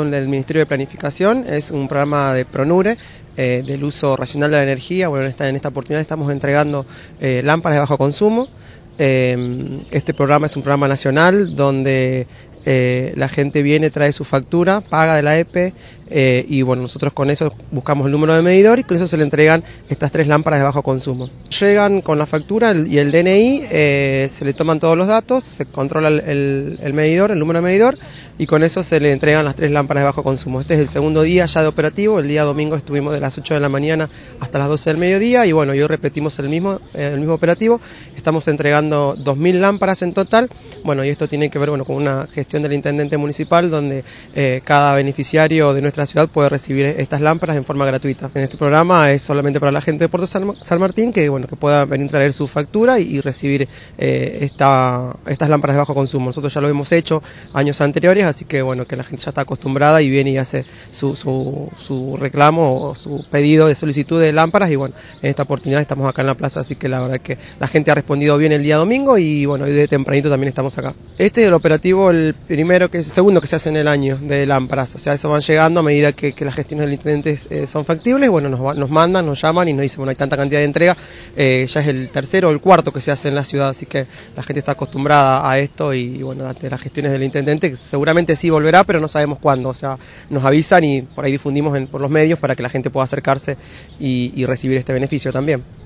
del Ministerio de Planificación es un programa de PRONURE eh, del uso racional de la energía. Bueno, en esta, oportunidad estamos entregando eh, lámparas de bajo consumo. Eh, este programa es un programa nacional donde eh, la gente viene, trae su factura, paga de la EPE eh, y bueno, nosotros con eso buscamos el número de medidor y con eso se le entregan estas tres lámparas de bajo consumo. Llegan con la factura y el DNI, eh, se le toman todos los datos, se controla el, medidor, el número de medidor y con eso se le entregan las tres lámparas de bajo consumo. Este es el segundo día ya de operativo, el día domingo estuvimos de las 8 de la mañana hasta las 12 del mediodía y bueno, yo repetimos el mismo, el mismo operativo, estamos entregando 2.000 lámparas en total, bueno, y esto tiene que ver bueno, con una gestión del intendente municipal, donde eh, cada beneficiario de nuestra ciudad puede recibir estas lámparas en forma gratuita. En este programa es solamente para la gente de Puerto San, Martín, que bueno que pueda venir a traer su factura y, recibir eh, esta, estas lámparas de bajo consumo. Nosotros ya lo hemos hecho años anteriores, así que bueno que la gente ya está acostumbrada y viene y hace su, reclamo o su pedido de solicitud de lámparas y bueno, en esta oportunidad estamos acá en la plaza, así que la verdad que la gente ha respondido bien el día domingo y bueno, hoy de tempranito también estamos acá. Este es el operativo el primero que segundo que se hace en el año de lámparas. O sea, eso van llegando a medida que, las gestiones del intendente eh, son factibles. Bueno, nos, nos, mandan, nos llaman y nos dicen, bueno, hay tanta cantidad de entrega. Eh, ya es el tercero o el cuarto que se hace en la ciudad, así que la gente está acostumbrada a esto y, bueno, ante las gestiones del intendente, seguramente sí volverá, pero no sabemos cuándo. O sea, nos avisan y por ahí difundimos por los medios para que la gente pueda acercarse y recibir este beneficio también.